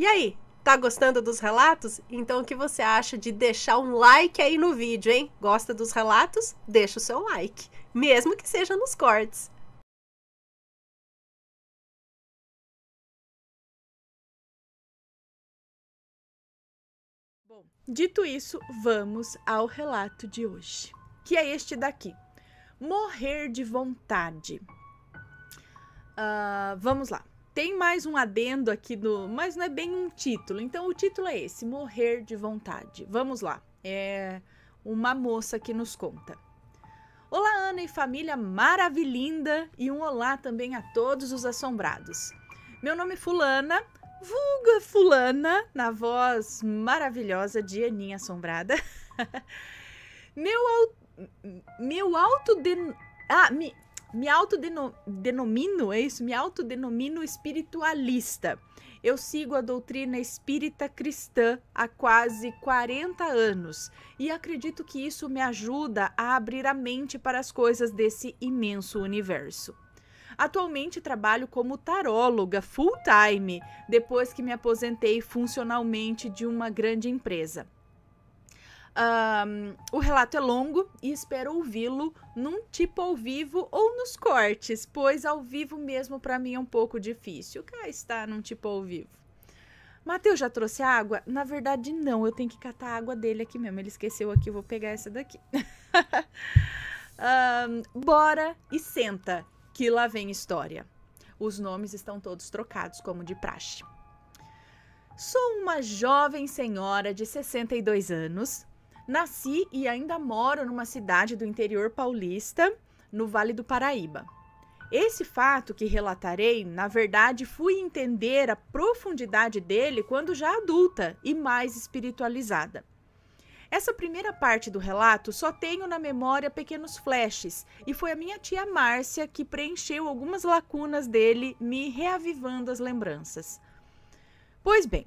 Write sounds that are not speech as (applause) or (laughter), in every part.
E aí, tá gostando dos relatos? Então o que você acha de deixar um like aí no vídeo, hein? Gosta dos relatos? Deixa o seu like, mesmo que seja nos cortes. Bom, dito isso, vamos ao relato de hoje, que é este daqui. Morrer de vontade. Uh, vamos lá. Tem mais um adendo aqui do, mas não é bem um título. Então o título é esse: Morrer de vontade. Vamos lá. É uma moça que nos conta. Olá, Ana e família maravilhinda, e um olá também a todos os assombrados. Meu nome é Fulana, vulga Fulana, na voz maravilhosa de Aninha Assombrada. (laughs) meu, meu autoden... Ah, me me autodenomino, é isso? Me autodenomino espiritualista. Eu sigo a doutrina espírita cristã há quase 40 anos e acredito que isso me ajuda a abrir a mente para as coisas desse imenso universo. Atualmente trabalho como taróloga full-time, depois que me aposentei funcionalmente de uma grande empresa. Um, o relato é longo e espero ouvi-lo num tipo ao vivo ou nos cortes, pois ao vivo mesmo para mim é um pouco difícil. Cá está num tipo ao vivo. Matheus já trouxe água? Na verdade, não. Eu tenho que catar a água dele aqui mesmo. Ele esqueceu aqui, eu vou pegar essa daqui. um, (laughs) bora e senta, que lá vem história. Os nomes estão todos trocados, como de praxe. Sou uma jovem senhora de 62 anos, Nasci e ainda moro numa cidade do interior paulista, no Vale do Paraíba. Esse fato que relatarei, na verdade, fui entender a profundidade dele quando já adulta e mais espiritualizada. Essa primeira parte do relato só tenho na memória pequenos flashes, e foi a minha tia Márcia que preencheu algumas lacunas dele, me reavivando as lembranças. Pois bem,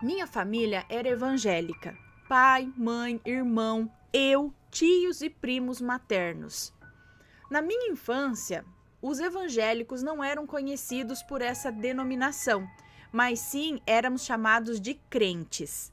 minha família era evangélica, pai, mãe, irmão, eu, tios e primos maternos. Na minha infância, os evangélicos não eram conhecidos por essa denominação, mas sim éramos chamados de crentes.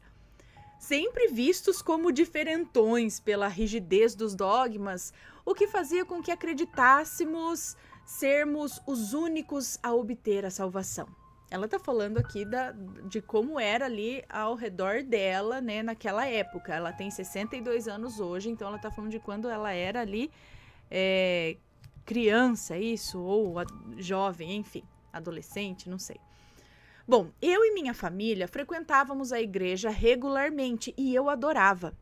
Sempre vistos como diferentões pela rigidez dos dogmas, o que fazia com que acreditássemos sermos os únicos a obter a salvação. Ela tá falando aqui da, de como era ali ao redor dela, né, naquela época. Ela tem 62 anos hoje, então ela tá falando de quando ela era ali é, criança, isso, ou a, jovem, enfim, adolescente, não sei. Bom, eu e minha família frequentávamos a igreja regularmente e eu adorava.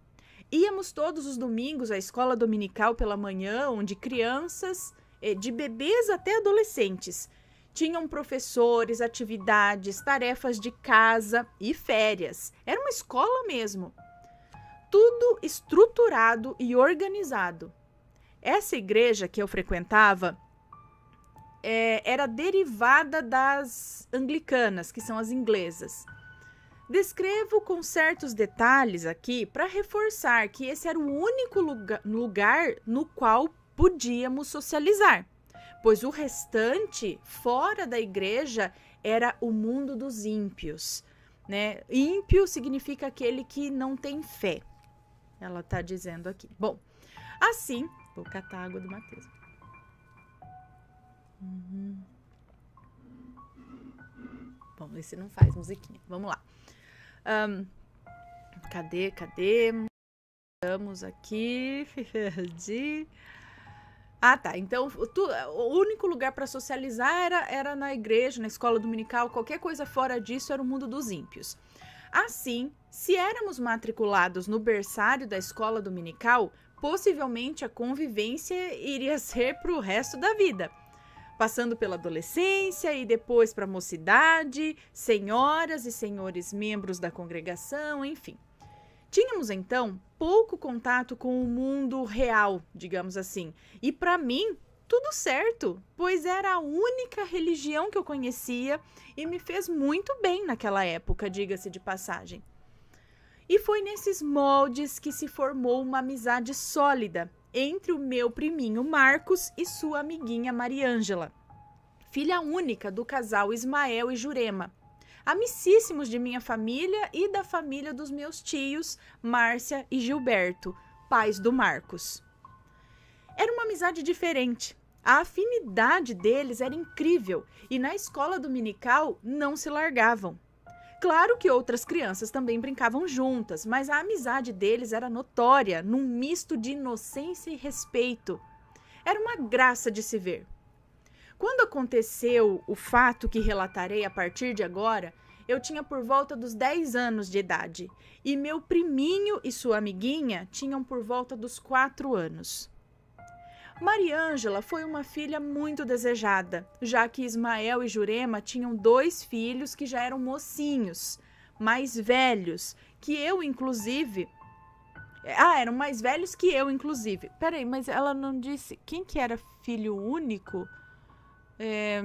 Íamos todos os domingos à escola dominical pela manhã, onde crianças, eh, de bebês até adolescentes, tinham professores, atividades, tarefas de casa e férias. Era uma escola mesmo. Tudo estruturado e organizado. Essa igreja que eu frequentava é, era derivada das anglicanas, que são as inglesas. Descrevo com certos detalhes aqui para reforçar que esse era o único lugar, lugar no qual podíamos socializar pois o restante, fora da igreja, era o mundo dos ímpios. Né? Ímpio significa aquele que não tem fé. Ela está dizendo aqui. Bom, assim, vou catar a água do Mateus. Uhum. Bom, esse não faz musiquinha. Vamos lá. Um, cadê, cadê? Estamos aqui. (laughs) De... Ah, tá. Então, tu, o único lugar para socializar era, era na igreja, na escola dominical, qualquer coisa fora disso era o mundo dos ímpios. Assim, se éramos matriculados no berçário da escola dominical, possivelmente a convivência iria ser para o resto da vida. Passando pela adolescência e depois para a mocidade, senhoras e senhores membros da congregação, enfim. Tínhamos então pouco contato com o mundo real, digamos assim. E para mim, tudo certo, pois era a única religião que eu conhecia e me fez muito bem naquela época, diga-se de passagem. E foi nesses moldes que se formou uma amizade sólida entre o meu priminho Marcos e sua amiguinha Mariângela, filha única do casal Ismael e Jurema amicíssimos de minha família e da família dos meus tios, Márcia e Gilberto, pais do Marcos. Era uma amizade diferente. A afinidade deles era incrível e na escola dominical não se largavam. Claro que outras crianças também brincavam juntas, mas a amizade deles era notória, num misto de inocência e respeito. Era uma graça de se ver. Quando aconteceu o fato que relatarei a partir de agora, eu tinha por volta dos 10 anos de idade e meu priminho e sua amiguinha tinham por volta dos 4 anos. Mariângela foi uma filha muito desejada, já que Ismael e Jurema tinham dois filhos que já eram mocinhos, mais velhos, que eu, inclusive. Ah, eram mais velhos que eu, inclusive. Peraí, mas ela não disse quem que era filho único? É...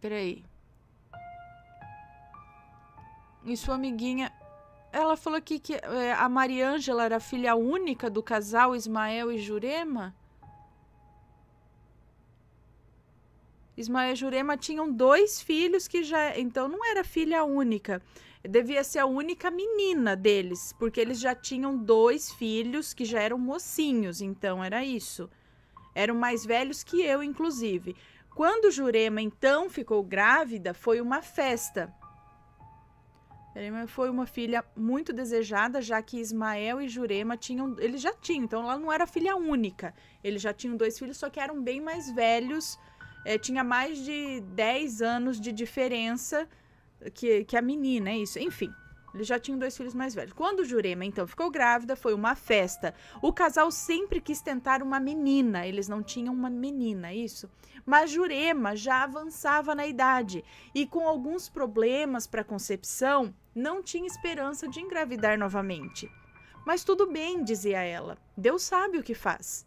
Peraí. E sua amiguinha. Ela falou aqui que é, a Mariângela era filha única do casal Ismael e Jurema. Ismael e Jurema tinham dois filhos que já. Então não era filha única. Devia ser a única menina deles, porque eles já tinham dois filhos que já eram mocinhos. Então era isso. Eram mais velhos que eu, inclusive. Quando Jurema então ficou grávida, foi uma festa. Jurema foi uma filha muito desejada, já que Ismael e Jurema tinham, eles já tinham, então ela não era filha única. Eles já tinham dois filhos, só que eram bem mais velhos, é, tinha mais de 10 anos de diferença que, que a menina, é isso. Enfim, eles já tinham dois filhos mais velhos. Quando Jurema então ficou grávida, foi uma festa. O casal sempre quis tentar uma menina, eles não tinham uma menina, isso. Mas Jurema já avançava na idade e com alguns problemas para concepção, não tinha esperança de engravidar novamente. Mas tudo bem, dizia ela. Deus sabe o que faz.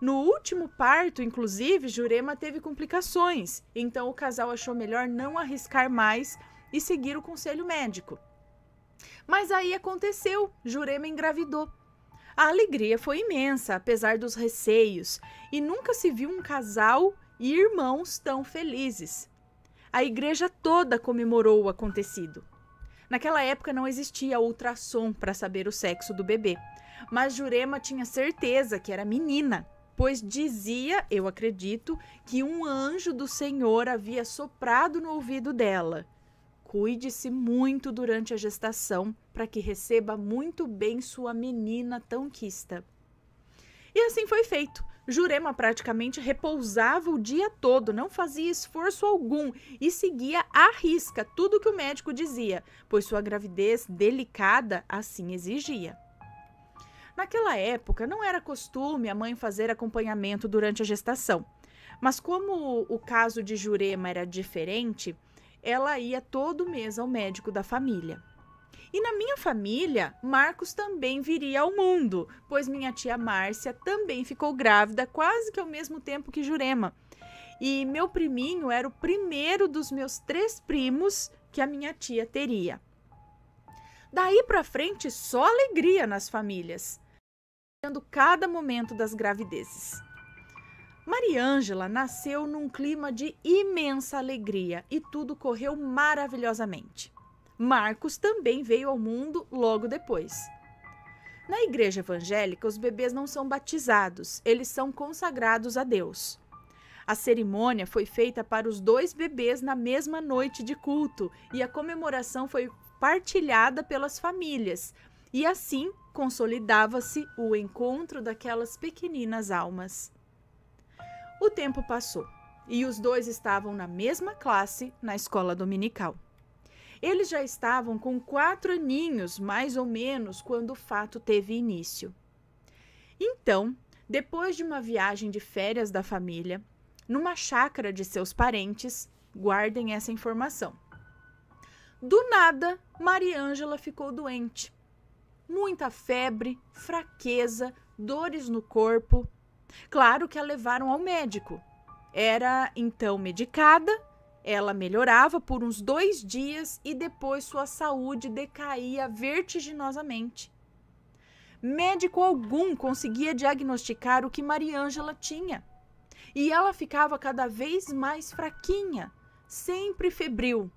No último parto, inclusive, Jurema teve complicações, então o casal achou melhor não arriscar mais e seguir o conselho médico. Mas aí aconteceu, Jurema engravidou. A alegria foi imensa, apesar dos receios, e nunca se viu um casal e irmãos tão felizes. A igreja toda comemorou o acontecido. Naquela época não existia ultrassom para saber o sexo do bebê, mas Jurema tinha certeza que era menina, pois dizia, eu acredito, que um anjo do Senhor havia soprado no ouvido dela Cuide-se muito durante a gestação para que receba muito bem sua menina tão quista. E assim foi feito. Jurema praticamente repousava o dia todo, não fazia esforço algum e seguia à risca tudo que o médico dizia, pois sua gravidez delicada assim exigia. Naquela época, não era costume a mãe fazer acompanhamento durante a gestação, mas como o caso de Jurema era diferente, ela ia todo mês ao médico da família. E na minha família, Marcos também viria ao mundo, pois minha tia Márcia também ficou grávida quase que ao mesmo tempo que Jurema. E meu priminho era o primeiro dos meus três primos que a minha tia teria. Daí para frente, só alegria nas famílias, cada momento das gravidezes. Mariângela nasceu num clima de imensa alegria e tudo correu maravilhosamente. Marcos também veio ao mundo logo depois. Na igreja evangélica, os bebês não são batizados, eles são consagrados a Deus. A cerimônia foi feita para os dois bebês na mesma noite de culto e a comemoração foi partilhada pelas famílias. E assim consolidava-se o encontro daquelas pequeninas almas. O tempo passou e os dois estavam na mesma classe na escola dominical. Eles já estavam com quatro aninhos, mais ou menos, quando o fato teve início. Então, depois de uma viagem de férias da família, numa chácara de seus parentes, guardem essa informação. Do nada, Maria Ângela ficou doente. Muita febre, fraqueza, dores no corpo, Claro que a levaram ao médico. Era então medicada, ela melhorava por uns dois dias e depois sua saúde decaía vertiginosamente. Médico algum conseguia diagnosticar o que Mariângela tinha. E ela ficava cada vez mais fraquinha, sempre febril.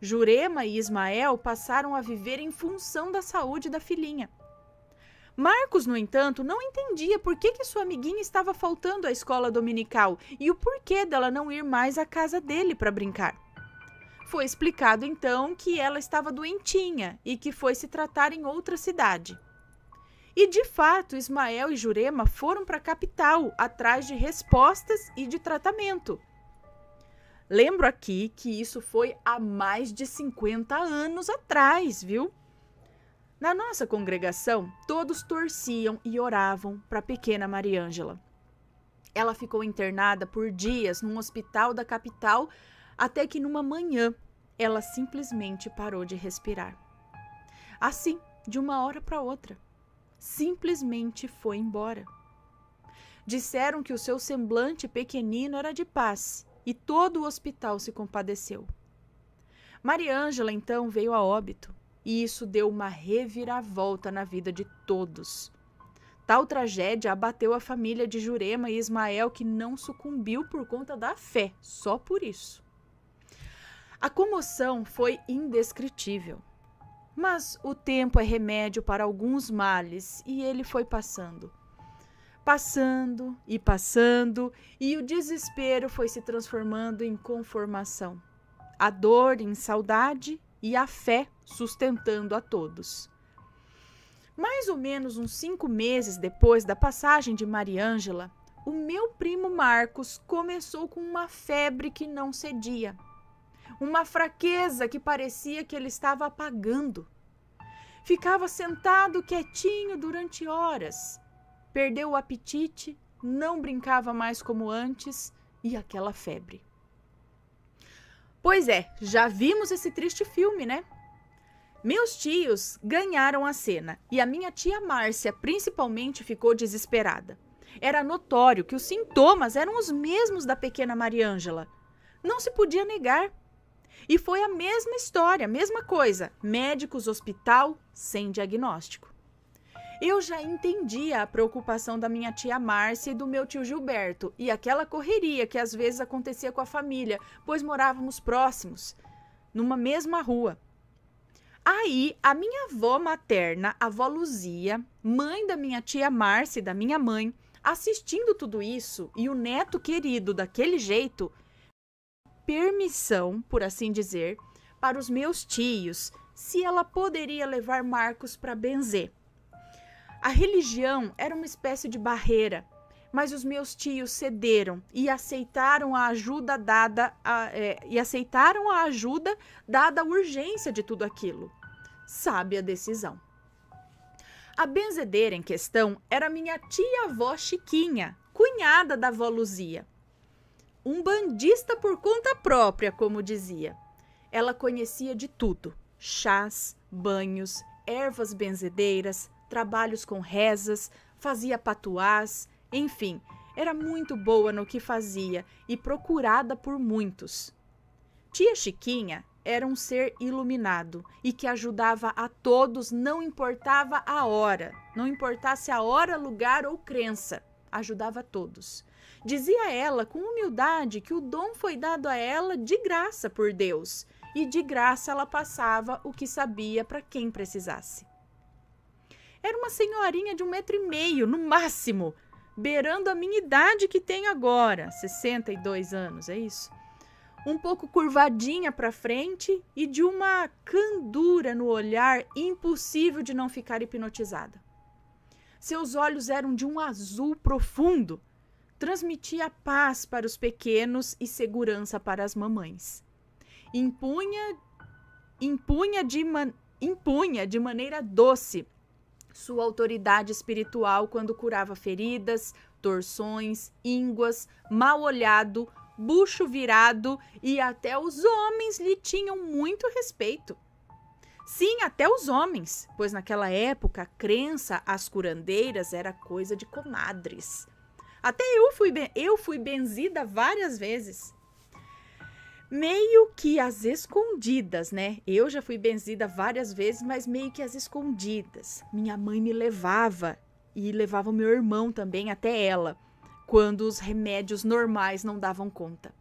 Jurema e Ismael passaram a viver em função da saúde da filhinha. Marcos, no entanto, não entendia por que, que sua amiguinha estava faltando à escola dominical e o porquê dela não ir mais à casa dele para brincar. Foi explicado então que ela estava doentinha e que foi se tratar em outra cidade. E de fato, Ismael e Jurema foram para a capital atrás de respostas e de tratamento. Lembro aqui que isso foi há mais de 50 anos atrás, viu? Na nossa congregação, todos torciam e oravam para a pequena Mariângela. Ela ficou internada por dias num hospital da capital até que numa manhã ela simplesmente parou de respirar. Assim, de uma hora para outra, simplesmente foi embora. Disseram que o seu semblante pequenino era de paz e todo o hospital se compadeceu. Mariângela então veio a óbito e isso deu uma reviravolta na vida de todos. Tal tragédia abateu a família de Jurema e Ismael, que não sucumbiu por conta da fé, só por isso. A comoção foi indescritível. Mas o tempo é remédio para alguns males e ele foi passando. Passando e passando, e o desespero foi se transformando em conformação. A dor em saudade e a fé sustentando a todos. Mais ou menos uns cinco meses depois da passagem de Mariângela, o meu primo Marcos começou com uma febre que não cedia, uma fraqueza que parecia que ele estava apagando. Ficava sentado quietinho durante horas, perdeu o apetite, não brincava mais como antes e aquela febre. Pois é, já vimos esse triste filme, né? Meus tios ganharam a cena e a minha tia Márcia principalmente ficou desesperada. Era notório que os sintomas eram os mesmos da pequena Mariângela. Não se podia negar. E foi a mesma história, a mesma coisa. Médicos, hospital, sem diagnóstico. Eu já entendia a preocupação da minha tia Márcia e do meu tio Gilberto e aquela correria que às vezes acontecia com a família, pois morávamos próximos, numa mesma rua. Aí, a minha avó materna, a avó Luzia, mãe da minha tia Márcia e da minha mãe, assistindo tudo isso e o neto querido daquele jeito, permissão, por assim dizer, para os meus tios se ela poderia levar Marcos para benzer. A religião era uma espécie de barreira, mas os meus tios cederam e aceitaram a ajuda dada a, é, e aceitaram a ajuda dada a urgência de tudo aquilo. Sábia decisão. A benzedeira em questão era minha tia-avó Chiquinha, cunhada da avó Luzia. Um bandista por conta própria, como dizia. Ela conhecia de tudo: chás, banhos, ervas benzedeiras, trabalhos com rezas, fazia patuás, enfim, era muito boa no que fazia e procurada por muitos. Tia Chiquinha era um ser iluminado e que ajudava a todos, não importava a hora, não importasse a hora, lugar ou crença, ajudava todos. Dizia ela com humildade que o dom foi dado a ela de graça por Deus e de graça ela passava o que sabia para quem precisasse. Era uma senhorinha de um metro e meio, no máximo, beirando a minha idade que tenho agora, 62 anos, é isso? Um pouco curvadinha para frente e de uma candura no olhar impossível de não ficar hipnotizada. Seus olhos eram de um azul profundo, transmitia paz para os pequenos e segurança para as mamães. Impunha, impunha, de, man, impunha de maneira doce sua autoridade espiritual quando curava feridas, torções, ínguas, mal olhado, bucho virado e até os homens lhe tinham muito respeito. Sim, até os homens, pois naquela época a crença às curandeiras era coisa de comadres. Até eu fui, eu fui benzida várias vezes meio que às escondidas, né? Eu já fui benzida várias vezes, mas meio que às escondidas. Minha mãe me levava e levava meu irmão também até ela, quando os remédios normais não davam conta.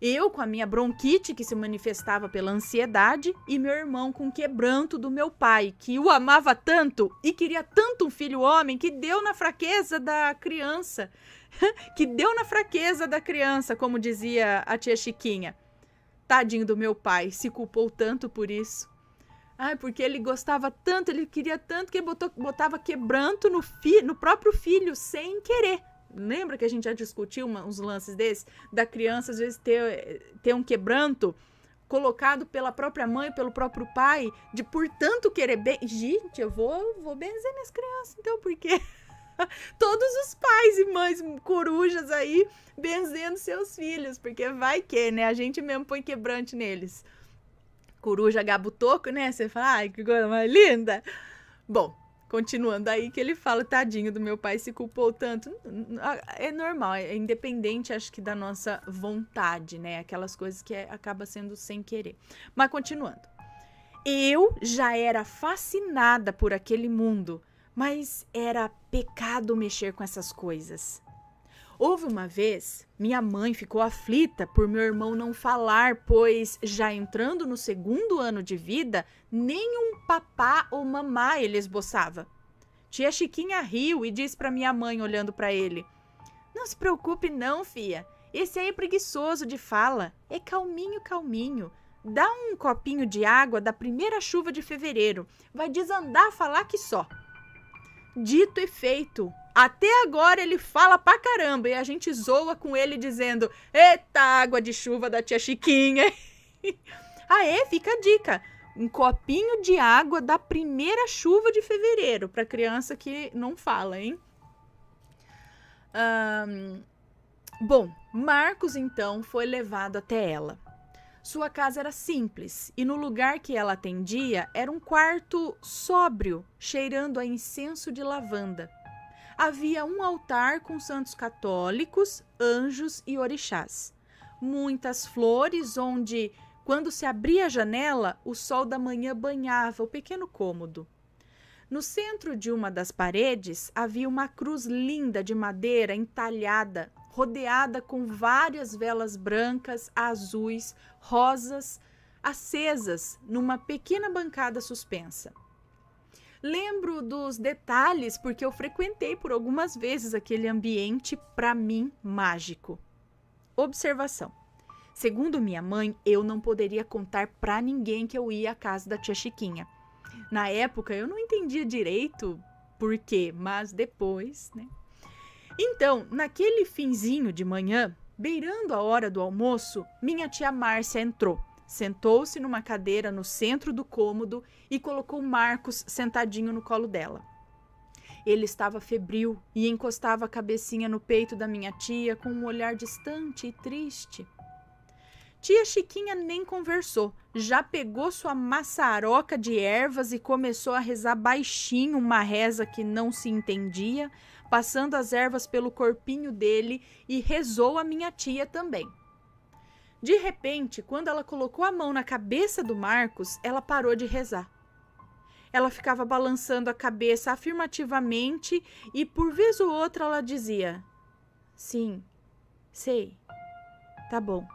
Eu com a minha bronquite que se manifestava pela ansiedade e meu irmão com o quebranto do meu pai, que o amava tanto e queria tanto um filho homem que deu na fraqueza da criança, (laughs) que deu na fraqueza da criança, como dizia a tia Chiquinha. Tadinho do meu pai, se culpou tanto por isso. Ai, porque ele gostava tanto, ele queria tanto que botou, botava quebranto no, fi, no próprio filho sem querer. Lembra que a gente já discutiu uma, uns lances desses? Da criança às vezes ter, ter um quebranto colocado pela própria mãe, pelo próprio pai, de por tanto querer bem. Gente, eu vou, vou benzer minhas crianças, então, porque (laughs) (laughs) Todos os pais e mães corujas aí benzendo seus filhos, porque vai que, né? A gente mesmo põe quebrante neles. Coruja gabutoco, né? Você fala, ai, que coisa mais linda. Bom, continuando aí que ele fala, tadinho do meu pai, se culpou tanto. É normal, é independente, acho que, da nossa vontade, né? Aquelas coisas que é, acaba sendo sem querer. Mas continuando. Eu já era fascinada por aquele mundo mas era pecado mexer com essas coisas. Houve uma vez, minha mãe ficou aflita por meu irmão não falar, pois já entrando no segundo ano de vida, nem um papá ou mamá ele esboçava. Tia Chiquinha riu e disse para minha mãe olhando para ele: "Não se preocupe não, fia. Esse aí é preguiçoso de fala, é calminho, calminho. Dá um copinho de água da primeira chuva de fevereiro, vai desandar a falar que só." Dito e feito. Até agora ele fala pra caramba e a gente zoa com ele dizendo: Eita, água de chuva da tia Chiquinha. (laughs) Aê, fica a dica. Um copinho de água da primeira chuva de fevereiro, pra criança que não fala, hein? Um, bom, Marcos então foi levado até ela. Sua casa era simples e no lugar que ela atendia era um quarto sóbrio, cheirando a incenso de lavanda. Havia um altar com santos católicos, anjos e orixás. Muitas flores, onde, quando se abria a janela, o sol da manhã banhava o pequeno cômodo. No centro de uma das paredes havia uma cruz linda de madeira entalhada, rodeada com várias velas brancas, azuis, rosas, acesas numa pequena bancada suspensa. Lembro dos detalhes porque eu frequentei por algumas vezes aquele ambiente, para mim, mágico. Observação: Segundo minha mãe, eu não poderia contar para ninguém que eu ia à casa da tia Chiquinha. Na época, eu não entendia direito por quê, mas depois, né, então, naquele finzinho de manhã, beirando a hora do almoço, minha tia Márcia entrou. Sentou-se numa cadeira no centro do cômodo e colocou Marcos sentadinho no colo dela. Ele estava febril e encostava a cabecinha no peito da minha tia com um olhar distante e triste. Tia Chiquinha nem conversou, já pegou sua maçaroca de ervas e começou a rezar baixinho uma reza que não se entendia, passando as ervas pelo corpinho dele e rezou a minha tia também. De repente, quando ela colocou a mão na cabeça do Marcos, ela parou de rezar. Ela ficava balançando a cabeça afirmativamente e, por vez ou outra, ela dizia: Sim, sei, tá bom,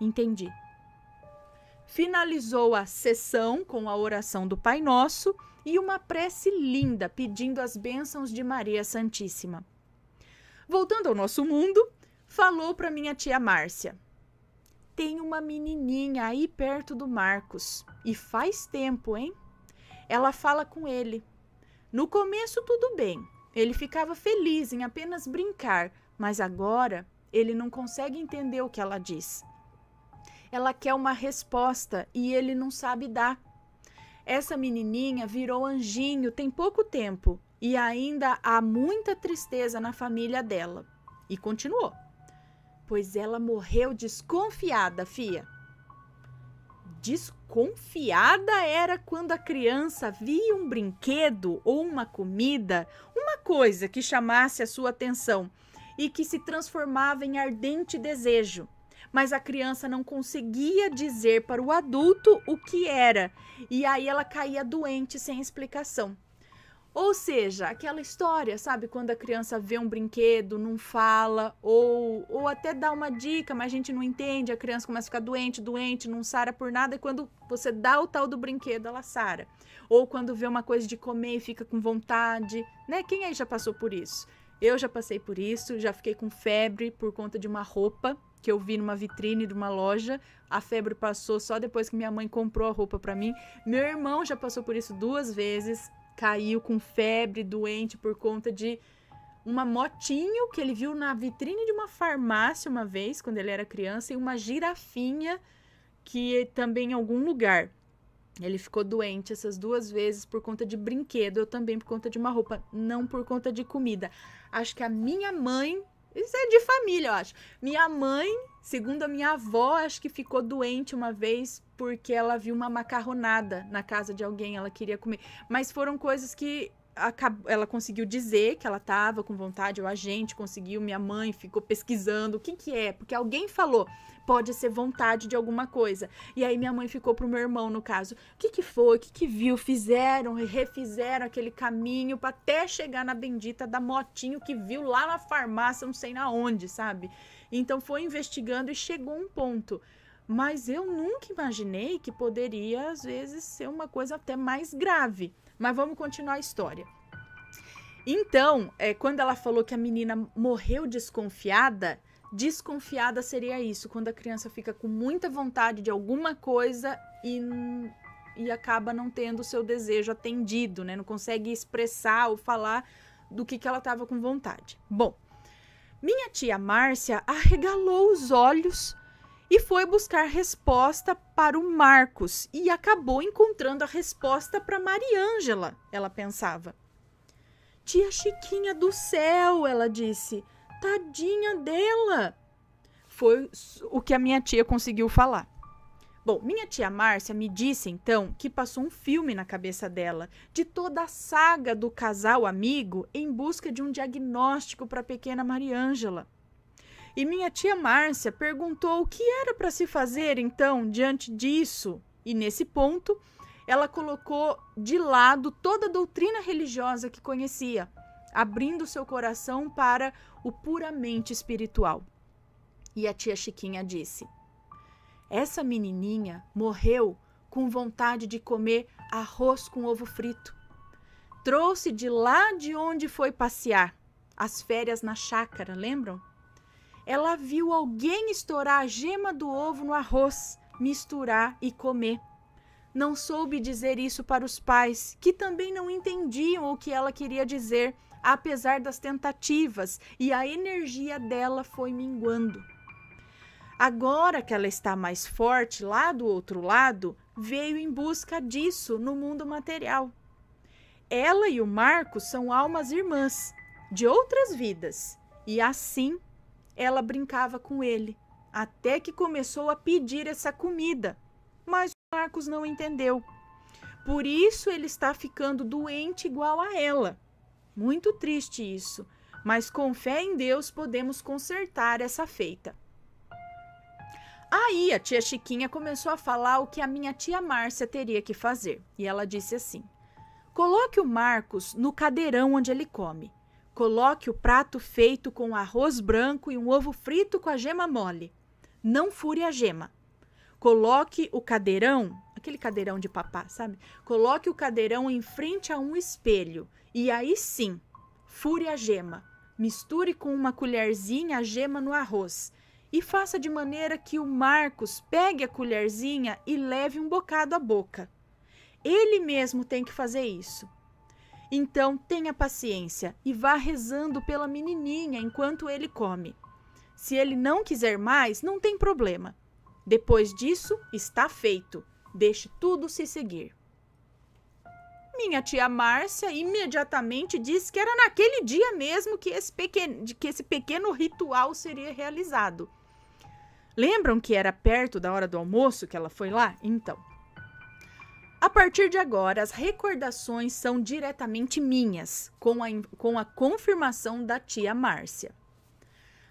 entendi finalizou a sessão com a oração do Pai Nosso e uma prece linda pedindo as bênçãos de Maria Santíssima. Voltando ao nosso mundo, falou para minha tia Márcia: Tem uma menininha aí perto do Marcos e faz tempo, hein? Ela fala com ele. No começo, tudo bem, ele ficava feliz em apenas brincar, mas agora ele não consegue entender o que ela diz. Ela quer uma resposta e ele não sabe dar. Essa menininha virou anjinho tem pouco tempo e ainda há muita tristeza na família dela. E continuou. Pois ela morreu desconfiada, fia. Desconfiada era quando a criança via um brinquedo ou uma comida, uma coisa que chamasse a sua atenção e que se transformava em ardente desejo mas a criança não conseguia dizer para o adulto o que era, e aí ela caía doente sem explicação. Ou seja, aquela história, sabe? Quando a criança vê um brinquedo, não fala, ou, ou até dá uma dica, mas a gente não entende, a criança começa a ficar doente, doente, não sara por nada, e quando você dá o tal do brinquedo, ela sara. Ou quando vê uma coisa de comer e fica com vontade, né? Quem aí já passou por isso? Eu já passei por isso, já fiquei com febre por conta de uma roupa que eu vi numa vitrine de uma loja. A febre passou só depois que minha mãe comprou a roupa para mim. Meu irmão já passou por isso duas vezes, caiu com febre, doente por conta de uma motinho que ele viu na vitrine de uma farmácia uma vez, quando ele era criança, e uma girafinha que também em algum lugar. Ele ficou doente essas duas vezes por conta de brinquedo, eu também por conta de uma roupa, não por conta de comida. Acho que a minha mãe isso é de família, eu acho. Minha mãe, segundo a minha avó, acho que ficou doente uma vez porque ela viu uma macarronada na casa de alguém, ela queria comer. Mas foram coisas que ela conseguiu dizer que ela estava com vontade, ou a gente conseguiu, minha mãe ficou pesquisando o que que é, porque alguém falou, pode ser vontade de alguma coisa. E aí minha mãe ficou pro meu irmão, no caso. O que que foi? O que que viu? Fizeram, refizeram aquele caminho para até chegar na bendita da motinho que viu lá na farmácia, não sei na onde, sabe? Então foi investigando e chegou um ponto. Mas eu nunca imaginei que poderia, às vezes, ser uma coisa até mais grave. Mas vamos continuar a história. Então, é, quando ela falou que a menina morreu desconfiada, desconfiada seria isso, quando a criança fica com muita vontade de alguma coisa e, e acaba não tendo o seu desejo atendido, né? Não consegue expressar ou falar do que, que ela estava com vontade. Bom, minha tia Márcia arregalou os olhos e foi buscar resposta para o Marcos e acabou encontrando a resposta para Mariângela, ela pensava. Tia Chiquinha do céu, ela disse. Tadinha dela! Foi o que a minha tia conseguiu falar. Bom, minha tia Márcia me disse então que passou um filme na cabeça dela de toda a saga do casal amigo em busca de um diagnóstico para a pequena Mariângela. E minha tia Márcia perguntou o que era para se fazer então diante disso. E nesse ponto, ela colocou de lado toda a doutrina religiosa que conhecia, abrindo seu coração para o puramente espiritual. E a tia Chiquinha disse: Essa menininha morreu com vontade de comer arroz com ovo frito. Trouxe de lá de onde foi passear, as férias na chácara, lembram? Ela viu alguém estourar a gema do ovo no arroz, misturar e comer. Não soube dizer isso para os pais, que também não entendiam o que ela queria dizer apesar das tentativas, e a energia dela foi minguando. Agora que ela está mais forte lá do outro lado, veio em busca disso no mundo material. Ela e o Marco são almas irmãs de outras vidas, e assim ela brincava com ele, até que começou a pedir essa comida. Mas o Marcos não entendeu. Por isso ele está ficando doente igual a ela. Muito triste isso, mas com fé em Deus podemos consertar essa feita. Aí a tia Chiquinha começou a falar o que a minha tia Márcia teria que fazer, e ela disse assim: Coloque o Marcos no cadeirão onde ele come. Coloque o prato feito com arroz branco e um ovo frito com a gema mole. Não fure a gema. Coloque o cadeirão, aquele cadeirão de papá, sabe? Coloque o cadeirão em frente a um espelho e aí sim, fure a gema. Misture com uma colherzinha a gema no arroz e faça de maneira que o Marcos pegue a colherzinha e leve um bocado à boca. Ele mesmo tem que fazer isso. Então tenha paciência e vá rezando pela menininha enquanto ele come. Se ele não quiser mais, não tem problema. Depois disso, está feito. Deixe tudo se seguir. Minha tia Márcia imediatamente disse que era naquele dia mesmo que esse pequeno, que esse pequeno ritual seria realizado. Lembram que era perto da hora do almoço que ela foi lá? Então. A partir de agora, as recordações são diretamente minhas, com a, com a confirmação da tia Márcia.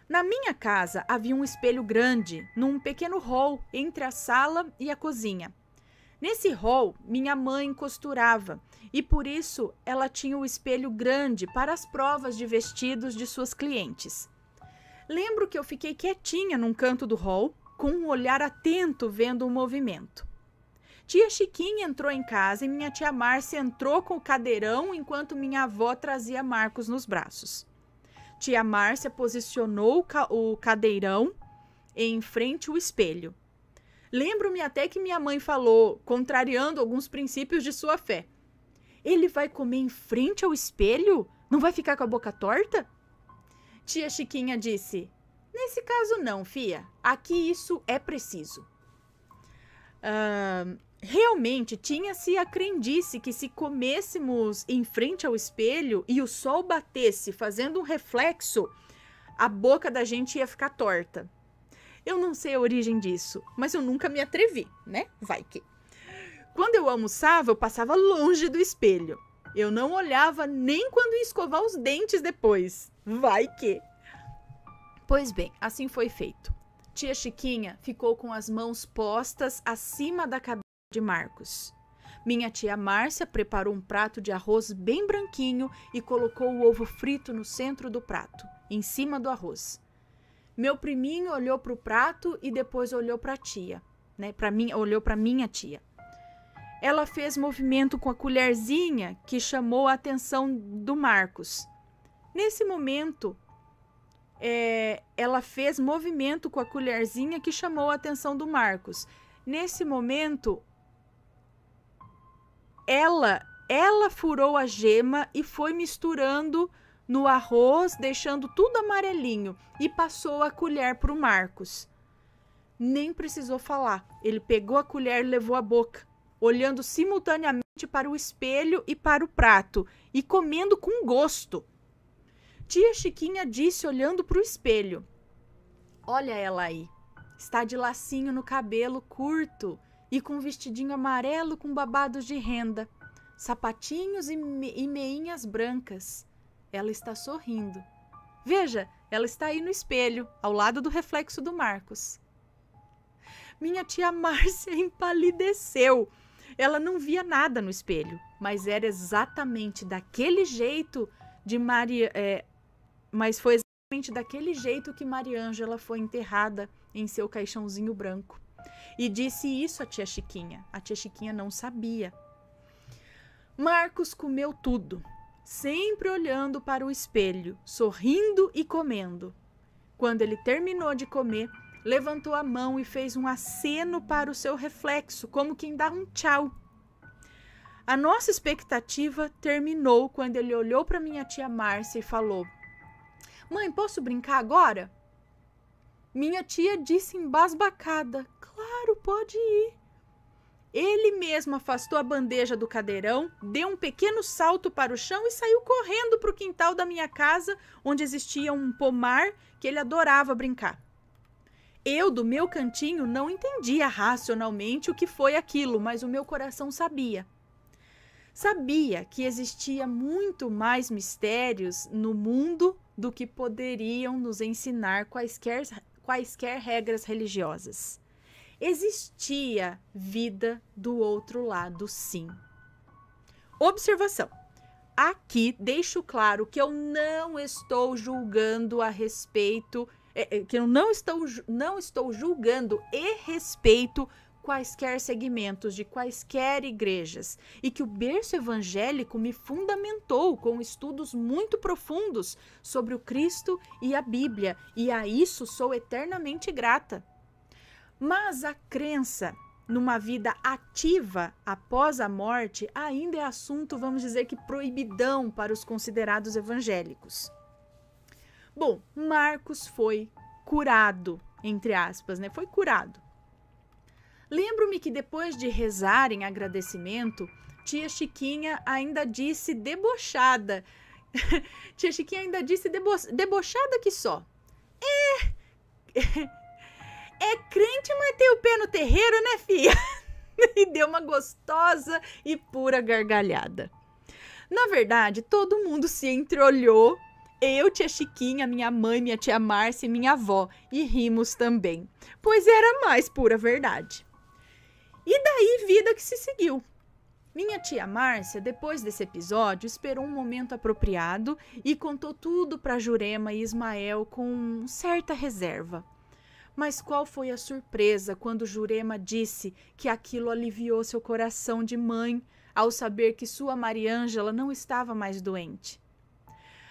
Na minha casa havia um espelho grande, num pequeno hall entre a sala e a cozinha. Nesse hall, minha mãe costurava e por isso ela tinha o um espelho grande para as provas de vestidos de suas clientes. Lembro que eu fiquei quietinha num canto do hall, com um olhar atento vendo o movimento. Tia Chiquinha entrou em casa e minha tia Márcia entrou com o cadeirão enquanto minha avó trazia Marcos nos braços. Tia Márcia posicionou o cadeirão em frente ao espelho Lembro-me até que minha mãe falou, contrariando alguns princípios de sua fé. Ele vai comer em frente ao espelho? Não vai ficar com a boca torta? Tia Chiquinha disse: Nesse caso, não, fia. Aqui isso é preciso. Uh, realmente tinha-se a crendice que se comêssemos em frente ao espelho e o sol batesse fazendo um reflexo, a boca da gente ia ficar torta. Eu não sei a origem disso, mas eu nunca me atrevi, né? Vai que. Quando eu almoçava, eu passava longe do espelho. Eu não olhava nem quando ia escovar os dentes depois. Vai que. Pois bem, assim foi feito. Tia Chiquinha ficou com as mãos postas acima da cabeça de Marcos. Minha tia Márcia preparou um prato de arroz bem branquinho e colocou o ovo frito no centro do prato, em cima do arroz. Meu priminho olhou para o prato e depois olhou para a tia, né? Para mim, olhou para minha tia. Ela fez movimento com a colherzinha que chamou a atenção do Marcos. Nesse momento, é, ela fez movimento com a colherzinha que chamou a atenção do Marcos. Nesse momento, ela ela furou a gema e foi misturando no arroz, deixando tudo amarelinho, e passou a colher para o Marcos. Nem precisou falar. Ele pegou a colher e levou à boca, olhando simultaneamente para o espelho e para o prato, e comendo com gosto. Tia Chiquinha disse, olhando para o espelho: Olha ela aí. Está de lacinho no cabelo curto e com um vestidinho amarelo com babados de renda, sapatinhos e, me e meinhas brancas ela está sorrindo. Veja, ela está aí no espelho, ao lado do reflexo do Marcos. Minha tia Márcia (laughs) empalideceu. Ela não via nada no espelho, mas era exatamente daquele jeito de Maria. É, mas foi exatamente daquele jeito que Mariângela foi enterrada em seu caixãozinho branco. E disse isso à tia Chiquinha. A tia Chiquinha não sabia. Marcos comeu tudo, sempre olhando para o espelho, sorrindo e comendo. Quando ele terminou de comer, levantou a mão e fez um aceno para o seu reflexo, como quem dá um tchau. A nossa expectativa terminou quando ele olhou para minha tia Márcia e falou: Mãe, posso brincar agora? Minha tia disse embasbacada: Claro, pode ir. Ele mesmo afastou a bandeja do cadeirão, deu um pequeno salto para o chão e saiu correndo para o quintal da minha casa, onde existia um pomar que ele adorava brincar. Eu, do meu cantinho, não entendia racionalmente o que foi aquilo, mas o meu coração sabia. Sabia que existia muito mais mistérios no mundo do que poderiam nos ensinar quaisquer, quaisquer regras religiosas. Existia vida do outro lado, sim. Observação. Aqui deixo claro que eu não estou julgando a respeito, é, é, que eu não estou, não estou julgando e respeito quaisquer segmentos de quaisquer igrejas e que o berço evangélico me fundamentou com estudos muito profundos sobre o Cristo e a Bíblia, e a isso sou eternamente grata. Mas a crença numa vida ativa após a morte ainda é assunto, vamos dizer que proibidão para os considerados evangélicos. Bom, Marcos foi curado, entre aspas, né? Foi curado. Lembro-me que depois de rezar em agradecimento, tia Chiquinha ainda disse debochada. (laughs) tia Chiquinha ainda disse debo debochada que só. É! É crente, mas tem o pé no terreiro, né, filha? (laughs) e deu uma gostosa e pura gargalhada. Na verdade, todo mundo se entreolhou. Eu, tia Chiquinha, minha mãe, minha tia Márcia e minha avó. E rimos também, pois era mais pura verdade. E daí, vida que se seguiu. Minha tia Márcia, depois desse episódio, esperou um momento apropriado e contou tudo para Jurema e Ismael com certa reserva. Mas qual foi a surpresa quando Jurema disse que aquilo aliviou seu coração de mãe ao saber que sua Mariângela não estava mais doente?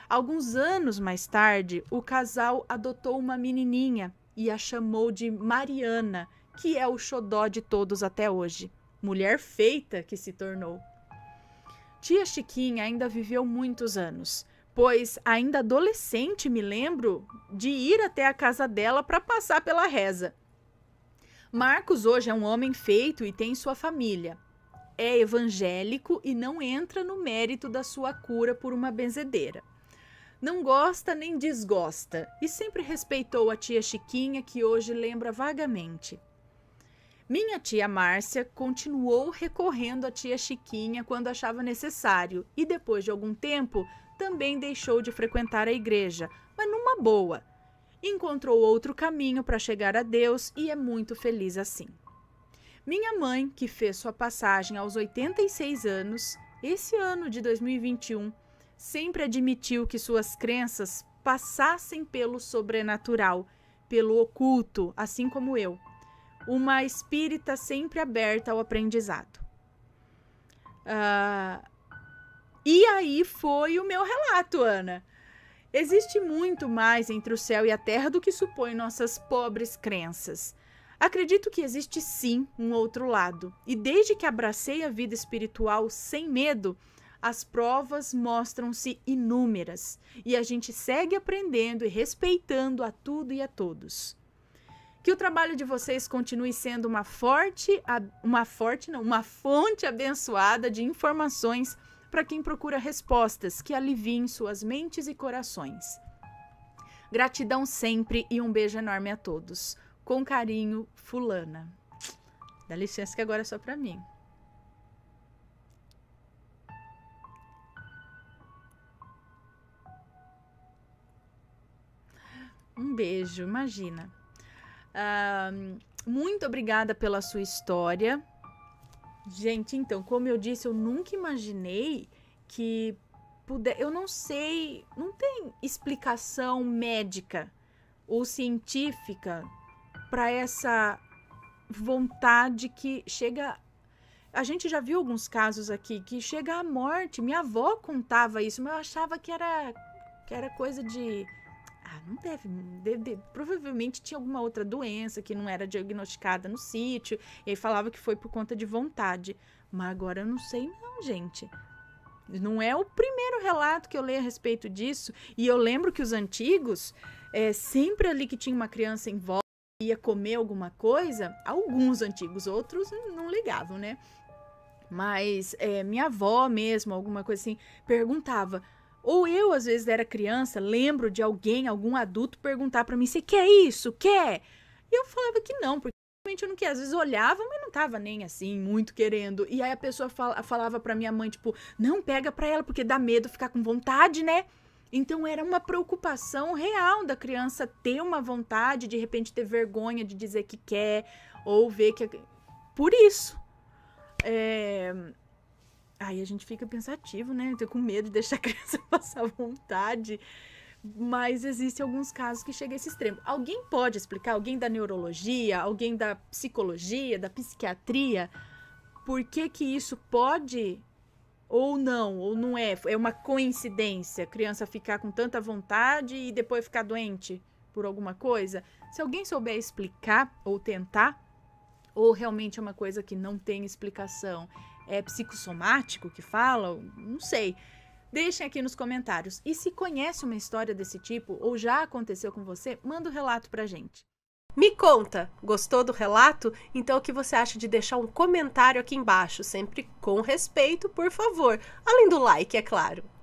Alguns anos mais tarde, o casal adotou uma menininha e a chamou de Mariana, que é o xodó de todos até hoje. Mulher feita que se tornou. Tia Chiquinha ainda viveu muitos anos pois ainda adolescente me lembro de ir até a casa dela para passar pela reza. Marcos hoje é um homem feito e tem sua família. É evangélico e não entra no mérito da sua cura por uma benzedeira. Não gosta nem desgosta e sempre respeitou a tia Chiquinha, que hoje lembra vagamente. Minha tia Márcia continuou recorrendo à tia Chiquinha quando achava necessário e, depois de algum tempo, também deixou de frequentar a igreja, mas numa boa. Encontrou outro caminho para chegar a Deus e é muito feliz assim. Minha mãe, que fez sua passagem aos 86 anos, esse ano de 2021, sempre admitiu que suas crenças passassem pelo sobrenatural, pelo oculto, assim como eu. Uma espírita sempre aberta ao aprendizado. Uh, e aí foi o meu relato, Ana. Existe muito mais entre o céu e a terra do que supõem nossas pobres crenças. Acredito que existe sim um outro lado, e desde que abracei a vida espiritual sem medo, as provas mostram-se inúmeras e a gente segue aprendendo e respeitando a tudo e a todos. Que o trabalho de vocês continue sendo uma forte, uma forte não, uma fonte abençoada de informações para quem procura respostas que aliviem suas mentes e corações. Gratidão sempre e um beijo enorme a todos. Com carinho, Fulana. Dá licença que agora é só para mim. Um beijo, imagina. Uh, muito obrigada pela sua história. Gente, então, como eu disse, eu nunca imaginei que puder. Eu não sei, não tem explicação médica ou científica para essa vontade que chega. A gente já viu alguns casos aqui que chega à morte. Minha avó contava isso, mas eu achava que era que era coisa de ah, não deve, deve, Provavelmente tinha alguma outra doença que não era diagnosticada no sítio. E aí falava que foi por conta de vontade. Mas agora eu não sei, não, gente. Não é o primeiro relato que eu leio a respeito disso. E eu lembro que os antigos, é, sempre ali que tinha uma criança em volta, ia comer alguma coisa, alguns antigos, outros não ligavam, né? Mas é, minha avó mesmo, alguma coisa assim, perguntava: ou eu, às vezes, era criança, lembro de alguém, algum adulto, perguntar para mim: você quer isso? Quer? E eu falava que não, porque realmente eu não queria. Às vezes olhava, mas não tava nem assim, muito querendo. E aí a pessoa falava pra minha mãe, tipo, não pega pra ela, porque dá medo ficar com vontade, né? Então era uma preocupação real da criança ter uma vontade, de repente ter vergonha de dizer que quer, ou ver que. Por isso. É Aí a gente fica pensativo, né? Eu tô com medo de deixar a criança (laughs) passar vontade. Mas existem alguns casos que chega a esse extremo. Alguém pode explicar? Alguém da neurologia? Alguém da psicologia? Da psiquiatria? Por que que isso pode ou não? Ou não é? É uma coincidência a criança ficar com tanta vontade e depois ficar doente por alguma coisa? Se alguém souber explicar ou tentar, ou realmente é uma coisa que não tem explicação? é, psicossomático que fala, não sei. Deixem aqui nos comentários. E se conhece uma história desse tipo ou já aconteceu com você, manda o um relato pra gente. Me conta, gostou do relato? Então o que você acha de deixar um comentário aqui embaixo, sempre com respeito, por favor. Além do like, é claro.